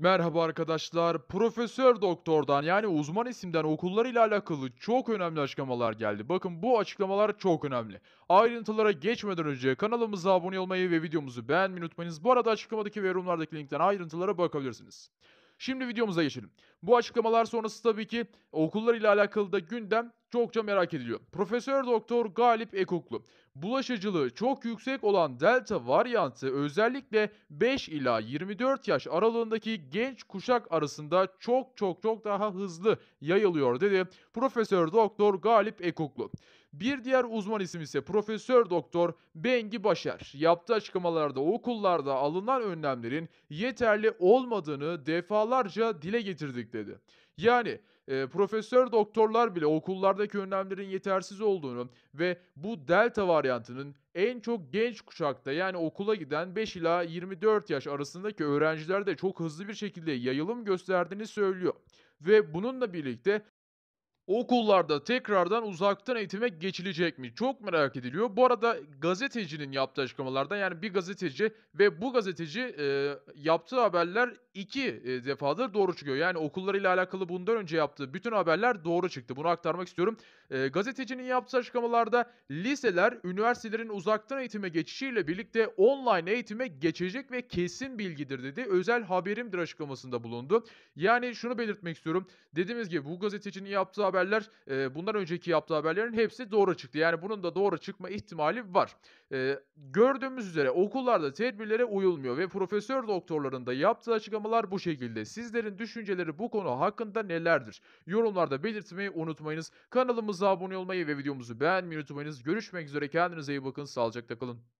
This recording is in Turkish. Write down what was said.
Merhaba arkadaşlar. Profesör Doktor'dan yani uzman isimden okullarıyla alakalı çok önemli açıklamalar geldi. Bakın bu açıklamalar çok önemli. Ayrıntılara geçmeden önce kanalımıza abone olmayı ve videomuzu beğenmeyi unutmayınız. Bu arada açıklamadaki ve yorumlardaki linkten ayrıntılara bakabilirsiniz. Şimdi videomuza geçelim. Bu açıklamalar sonrası tabii ki okullarıyla alakalı da gündem çokça merak ediliyor. Profesör Doktor Galip Ekoklu, bulaşıcılığı çok yüksek olan delta varyantı özellikle 5 ila 24 yaş aralığındaki genç kuşak arasında çok çok çok daha hızlı yayılıyor dedi Profesör Doktor Galip Ekoklu. Bir diğer uzman isim ise Profesör Doktor Bengi Başar. Yaptığı açıklamalarda okullarda alınan önlemlerin yeterli olmadığını defalarca dile getirdik dedi. Yani e, profesör doktorlar bile okullardaki önlemlerin yetersiz olduğunu ve bu delta varyantının en çok genç kuşakta yani okula giden 5 ila 24 yaş arasındaki öğrencilerde çok hızlı bir şekilde yayılım gösterdiğini söylüyor. Ve bununla birlikte okullarda tekrardan uzaktan eğitime geçilecek mi? Çok merak ediliyor. Bu arada gazetecinin yaptığı açıklamalarda yani bir gazeteci ve bu gazeteci e, yaptığı haberler iki e, defadır doğru çıkıyor. Yani okullarıyla alakalı bundan önce yaptığı bütün haberler doğru çıktı. Bunu aktarmak istiyorum. E, gazetecinin yaptığı açıklamalarda liseler üniversitelerin uzaktan eğitime geçişiyle birlikte online eğitime geçecek ve kesin bilgidir dedi. Özel haberimdir açıklamasında bulundu. Yani şunu belirtmek istiyorum. Dediğimiz gibi bu gazetecinin yaptığı haber haberler e, bundan önceki yaptığı haberlerin hepsi doğru çıktı. Yani bunun da doğru çıkma ihtimali var. E, gördüğümüz üzere okullarda tedbirlere uyulmuyor ve profesör doktorların da yaptığı açıklamalar bu şekilde. Sizlerin düşünceleri bu konu hakkında nelerdir? Yorumlarda belirtmeyi unutmayınız. Kanalımıza abone olmayı ve videomuzu beğenmeyi unutmayınız. Görüşmek üzere kendinize iyi bakın. Sağlıcakla kalın.